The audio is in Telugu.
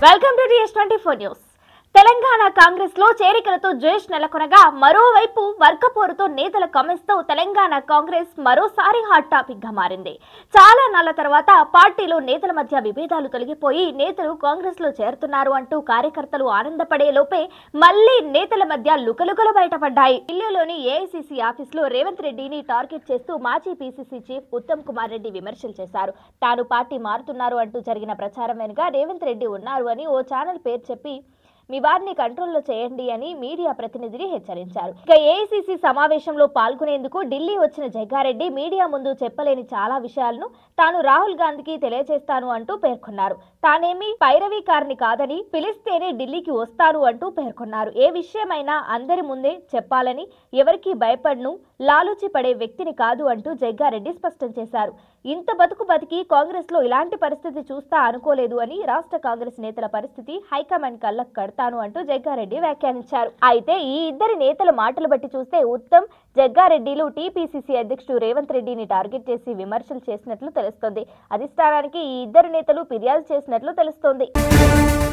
Welcome to DS24 News. Telangana Congress లో చేరికలతో జోష్ నెలకొనగా మరోవైపు వర్గపోరుతో నేతల తో తెలంగాణ కాంగ్రెస్ మరోసారి హాట్ టాపిక్ గా మారింది చాలా నాళ్ల తర్వాత పార్టీలో నేతల మధ్య విభేదాలు తొలగిపోయి నేతలు కాంగ్రెస్ లో చేరుతున్నారు అంటూ కార్యకర్తలు ఆనందపడే లోపే మళ్లీ నేతల మధ్య లుకలుకలు బయటపడ్డాయి ఢిల్లీలోని ఏఐసిసి ఆఫీస్ లో రేవంత్ రెడ్డిని టార్గెట్ చేస్తూ మాజీ పీసీసీ చీఫ్ ఉత్తమ్ కుమార్ రెడ్డి విమర్శలు చేశారు తాను పార్టీ మారుతున్నారు అంటూ జరిగిన ప్రచారం వెనుక రేవంత్ రెడ్డి ఉన్నారు అని ఓ ఛానల్ పేరు చెప్పి మీ వారిని కంట్రోల్లో చేయండి అని మీడియా ప్రతినిధిని హెచ్చరించారు ఇక ఏఐసిసి సమావేశంలో పాల్గొనేందుకు ఢిల్లీ వచ్చిన జగ్గారెడ్డి మీడియా ముందు చెప్పలేని చాలా విషయాలను తాను రాహుల్ గాంధీకి తెలియజేస్తాను అంటూ పేర్కొన్నారు తానేమి పైరవీకారిని కాదని పిలిస్తేనే ఢిల్లీకి వస్తాను అంటూ పేర్కొన్నారు ఏ విషయమైనా అందరి ముందే చెప్పాలని ఎవరికీ భయపడను లాలూచి పడే వ్యక్తిని కాదు అంటూ జగ్గారెడ్డి స్పష్టం చేశారు ఇంత బతుకు బతికి కాంగ్రెస్లో ఇలాంటి పరిస్థితి చూస్తా అనుకోలేదు అని రాష్ట్ర కాంగ్రెస్ నేతల పరిస్థితి హైకమాండ్ కళ్ళకు కడతాను అంటూ జగ్గారెడ్డి వ్యాఖ్యానించారు అయితే ఈ ఇద్దరి నేతల మాటలు బట్టి చూస్తే ఉత్తమ్ జగ్గారెడ్డిలు టీపీసీసీ అధ్యక్షుడు రేవంత్ రెడ్డిని టార్గెట్ చేసి విమర్శలు చేసినట్లు తెలుస్తోంది అధిష్టానానికి ఈ ఇద్దరు నేతలు ఫిర్యాదు చేసినట్లు తెలుస్తోంది